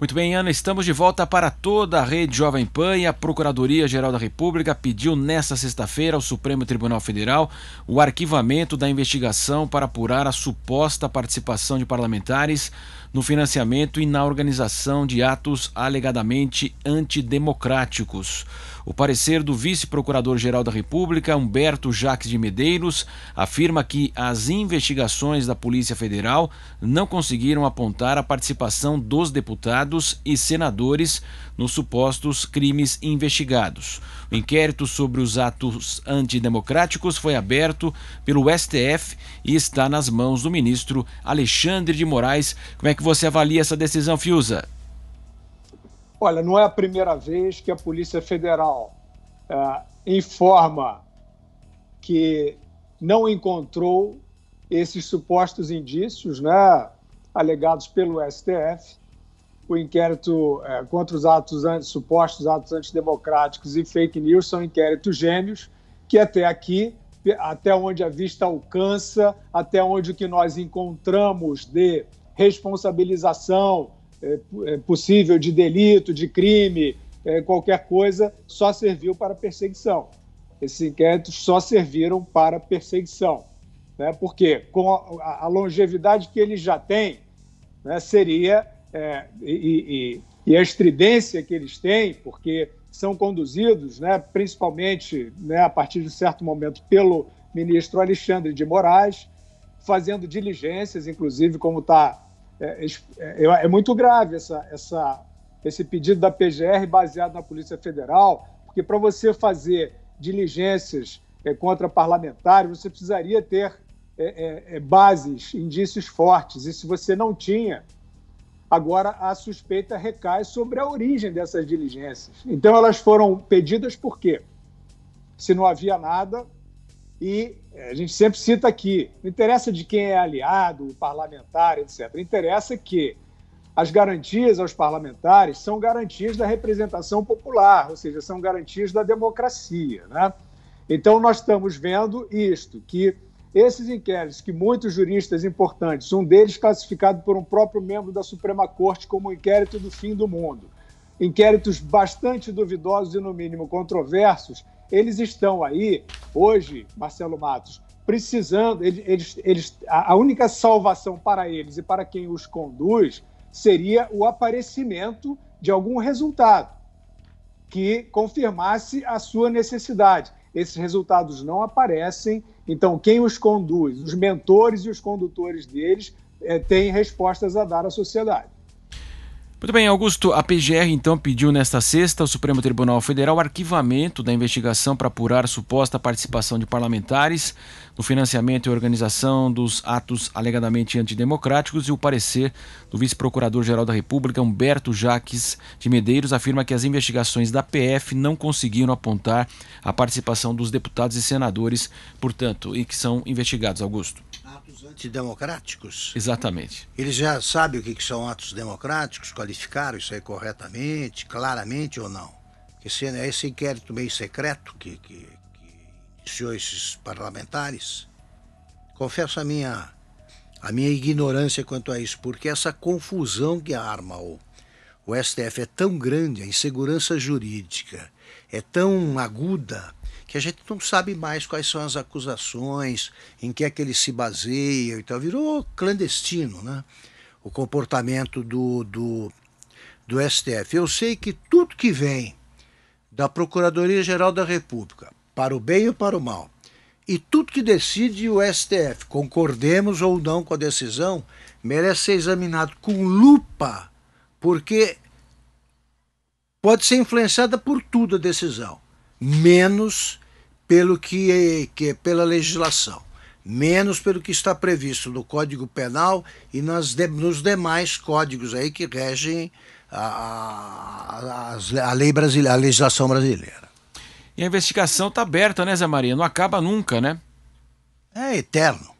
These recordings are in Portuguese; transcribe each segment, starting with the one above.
Muito bem, Ana, estamos de volta para toda a rede Jovem Pan e a Procuradoria-Geral da República pediu nesta sexta-feira ao Supremo Tribunal Federal o arquivamento da investigação para apurar a suposta participação de parlamentares no financiamento e na organização de atos alegadamente antidemocráticos. O parecer do vice-procurador-geral da República, Humberto Jaques de Medeiros, afirma que as investigações da Polícia Federal não conseguiram apontar a participação dos deputados e senadores nos supostos crimes investigados. O inquérito sobre os atos antidemocráticos foi aberto pelo STF e está nas mãos do ministro Alexandre de Moraes. Como é que você avalia essa decisão, Fiuza? Olha, não é a primeira vez que a Polícia Federal eh, informa que não encontrou esses supostos indícios, né, alegados pelo STF, o inquérito é, contra os atos supostos atos antidemocráticos e fake news são inquéritos gêmeos que até aqui, até onde a vista alcança, até onde o que nós encontramos de responsabilização é, é, possível de delito, de crime, é, qualquer coisa, só serviu para perseguição. Esses inquéritos só serviram para perseguição. Né? Porque com a, longevidade que eles já têm, né, seria, é, e, e, e, a estridência que eles têm, porque são conduzidos, né, principalmente né, a partir de um certo momento, pelo ministro Alexandre de Moraes, fazendo diligências, inclusive como está é, é, é, é, muito grave essa, essa, esse pedido da PGR baseado na Polícia Federal, porque para você fazer diligências é, contra parlamentares, você precisaria ter é, bases, indícios fortes, e se você não tinha, agora a suspeita recai sobre a origem dessas diligências. Então elas foram pedidas por quê? Se não havia nada, e é, a gente sempre cita aqui: não interessa de quem é aliado, parlamentar, etc. Interessa que as garantias aos parlamentares são garantias da representação popular, ou seja, são garantias da democracia. Né? Então, nós estamos vendo isto, que esses inquéritos, que muitos juristas importantes, um deles classificado por um próprio membro da Suprema Corte como um inquérito do fim do mundo, inquéritos bastante duvidosos e, no mínimo, controversos, eles estão aí, hoje, Marcelo Matos, precisando, eles, eles, a única salvação para eles e para quem os conduz seria o aparecimento de algum resultado que confirmasse a sua necessidade. Esses resultados não aparecem, então quem os conduz, os mentores e os condutores deles, é, têm respostas a dar à sociedade. Muito bem, Augusto, a PGR então pediu nesta sexta ao Supremo Tribunal Federal arquivamento da investigação para apurar suposta participação de parlamentares no financiamento e organização dos atos alegadamente antidemocráticos e o parecer do vice-procurador-geral da República, Humberto Jaques de Medeiros, afirma que as investigações da PF não conseguiram apontar a participação dos deputados e senadores, portanto, e que são investigados, Augusto atos antidemocráticos. Exatamente. Eles já sabem o que são atos democráticos, qual qualificaram isso aí corretamente, claramente ou não? é esse inquérito meio secreto que, que, que iniciou esses parlamentares, confesso a minha, a minha ignorância quanto a isso, porque essa confusão que arma o, o STF é tão grande, a insegurança jurídica é tão aguda, que a gente não sabe mais quais são as acusações, em que é que ele se baseia e tal. Virou clandestino, né? o comportamento do, do, do STF. Eu sei que tudo que vem da Procuradoria-Geral da República, para o bem ou para o mal, e tudo que decide o STF, concordemos ou não com a decisão, merece ser examinado com lupa, porque pode ser influenciada por tudo a decisão, menos pelo que, é, que é pela legislação menos pelo que está previsto no Código Penal e nas de, nos demais códigos aí que regem a, a, a lei brasileira, a legislação brasileira. E a investigação está aberta, né, Zé Maria? Não acaba nunca, né? É eterno.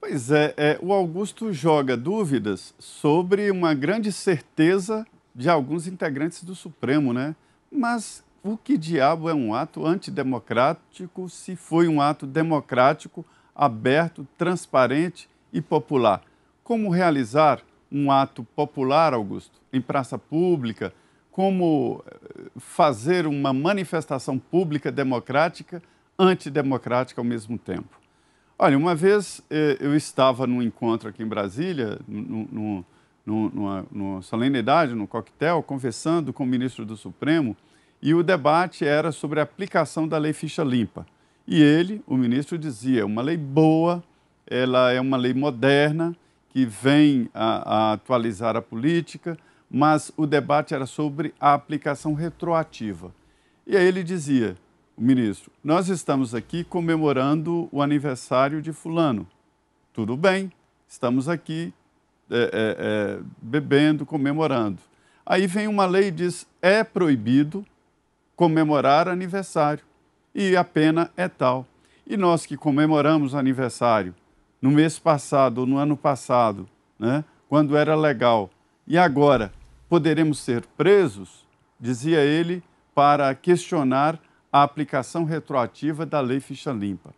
Pois é, é, o Augusto joga dúvidas sobre uma grande certeza de alguns integrantes do Supremo, né? Mas o que diabo é um ato antidemocrático se foi um ato democrático aberto, transparente e popular. Como realizar um ato popular, Augusto, em praça pública? Como eh, fazer uma manifestação pública democrática, antidemocrática ao mesmo tempo? Olha, uma vez eh, eu estava num encontro aqui em Brasília, num, num, numa, numa solenidade, num coquetel, conversando com o ministro do Supremo, e o debate era sobre a aplicação da lei ficha limpa. E ele, o ministro, dizia: uma lei boa, ela é uma lei moderna, que vem a, a atualizar a política, mas o debate era sobre a aplicação retroativa. E aí ele dizia: o ministro, nós estamos aqui comemorando o aniversário de Fulano. Tudo bem, estamos aqui é, é, é, bebendo, comemorando. Aí vem uma lei e diz: é proibido comemorar aniversário e a pena é tal. E nós que comemoramos aniversário no mês passado ou no ano passado, né, quando era legal, e agora poderemos ser presos, dizia ele, para questionar a aplicação retroativa da Lei Ficha Limpa.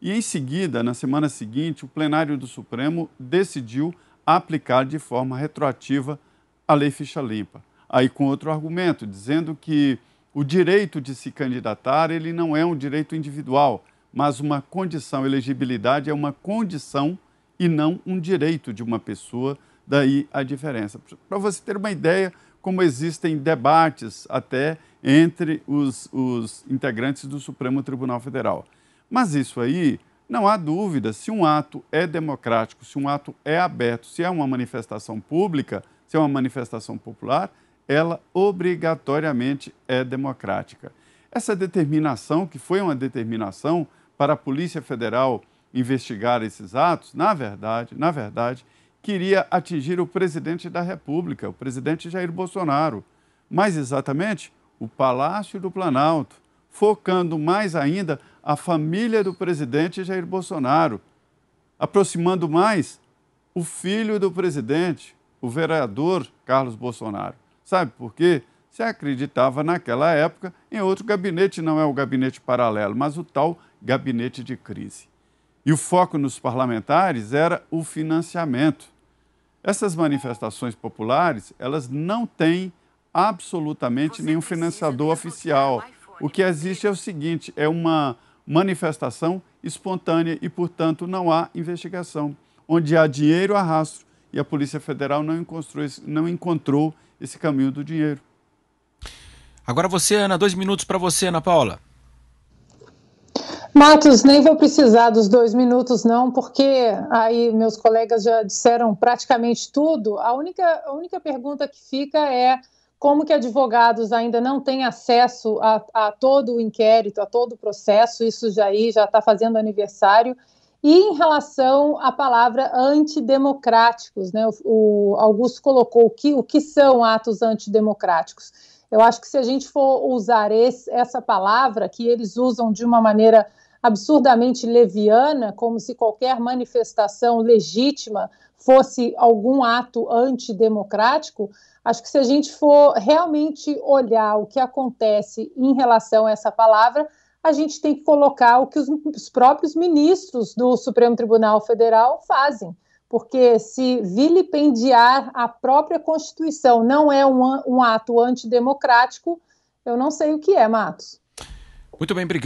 E em seguida, na semana seguinte, o plenário do Supremo decidiu aplicar de forma retroativa a Lei Ficha Limpa. Aí com outro argumento, dizendo que o direito de se candidatar, ele não é um direito individual, mas uma condição, elegibilidade é uma condição e não um direito de uma pessoa, daí a diferença. Para você ter uma ideia, como existem debates até entre os, os integrantes do Supremo Tribunal Federal. Mas isso aí, não há dúvida, se um ato é democrático, se um ato é aberto, se é uma manifestação pública, se é uma manifestação popular, ela obrigatoriamente é democrática. Essa determinação, que foi uma determinação para a Polícia Federal investigar esses atos, na verdade, na verdade, queria atingir o presidente da República, o presidente Jair Bolsonaro, mais exatamente, o Palácio do Planalto, focando mais ainda a família do presidente Jair Bolsonaro, aproximando mais o filho do presidente, o vereador Carlos Bolsonaro. Sabe por quê? Se acreditava naquela época em outro gabinete, não é o gabinete paralelo, mas o tal gabinete de crise. E o foco nos parlamentares era o financiamento. Essas manifestações populares, elas não têm absolutamente Você nenhum financiador oficial. O que existe é o seguinte, é uma manifestação espontânea e, portanto, não há investigação. Onde há dinheiro, há rastro e a Polícia Federal não encontrou, não encontrou esse caminho do dinheiro. Agora você, Ana, dois minutos para você, Ana Paula. Matos, nem vou precisar dos dois minutos, não, porque aí meus colegas já disseram praticamente tudo. A única, a única pergunta que fica é como que advogados ainda não têm acesso a, a todo o inquérito, a todo o processo, isso já aí já está fazendo aniversário, e em relação à palavra antidemocráticos, né? O, Augusto colocou o que, o que são atos antidemocráticos. Eu acho que se a gente for usar esse, essa palavra, que eles usam de uma maneira absurdamente leviana, como se qualquer manifestação legítima fosse algum ato antidemocrático, acho que se a gente for realmente olhar o que acontece em relação a essa palavra, a gente tem que colocar o que os, os próprios ministros do Supremo Tribunal Federal fazem. Porque se vilipendiar a própria Constituição não é um, um ato antidemocrático, eu não sei o que é, Matos. Muito bem, obrigado.